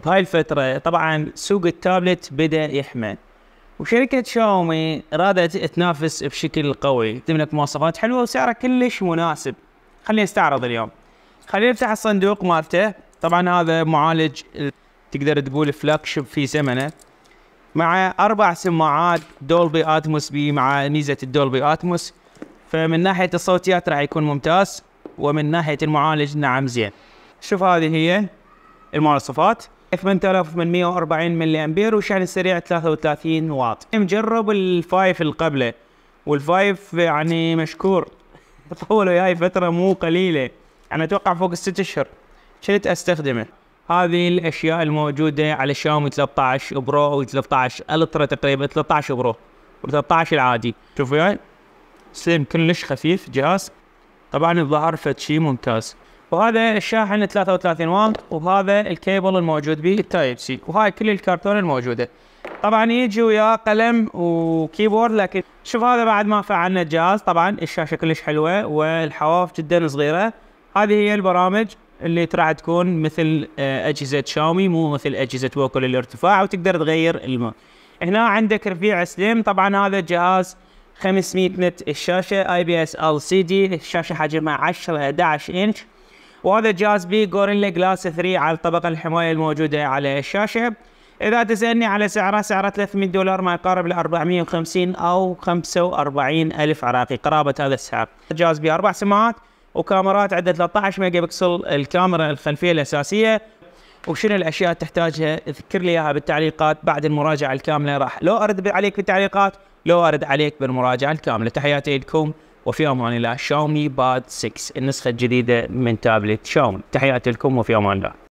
بهاي الفترة طبعا سوق التابلت بدأ يحمى وشركة شاومي رادت تنافس بشكل قوي تملك مواصفات حلوة وسعرها كلش مناسب خلينا نستعرض اليوم خلينا نفتح الصندوق مالته طبعا هذا معالج تقدر تقول فلاج شيب في زمنه مع اربع سماعات دولبي اتموس بي مع ميزه الدولبي اتموس فمن ناحيه الصوتيات راح يكون ممتاز ومن ناحيه المعالج نعم زين شوف هذه هي المواصفات 8840 ملي امبير وشحن سريع 33 واط مجرب الفايف اللي قبله والفايف يعني مشكور طول وياي فتره مو قليله انا يعني اتوقع فوق الست اشهر شلت استخدمه هذه الاشياء الموجوده على شاومي 13 برو و13 الترا تقريبا 13 برو و13 العادي شوف وياي سليم كلش خفيف جهاز طبعا الظهر فد شيء ممتاز وهذا الشاحن 33 واط وهذا الكيبل الموجود به التايب سي وهاي كل الكرتون الموجوده طبعا يجي وياه قلم وكيبورد لكن شوف هذا بعد ما فعلنا الجهاز طبعا الشاشه كلش حلوه والحواف جدا صغيره هذه هي البرامج اللي راح تكون مثل آه، اجهزه شاومي مو مثل اجهزه ووكل للارتفاع وتقدر تغير الماء هنا عندك رفيع سليم طبعا هذا الجهاز 500 نت الشاشه اي بي اس ال سي دي الشاشه حجمها 10 11 انش وهذا جهاز بي جوريلا جلاس 3 على الطبقة الحماية الموجودة على الشاشة إذا تسألني على سعره سعره 300 دولار ما يقارب ال 450 أو 45 ألف عراقي قرابة هذا السعر جهاز بي أربع سماعات وكاميرات عدة 13 ميجا بكسل الكاميرا الخلفية الأساسية وشنو الاشياء اللي تحتاجها اذكر لي اياها بالتعليقات بعد المراجعه الكامله راح لو ارد عليك بالتعليقات لو ارد عليك بالمراجعه الكامله تحياتي لكم وفي امان الله شاومي باد 6 النسخه الجديده من تابلت شاومي تحياتي لكم وفي امان الله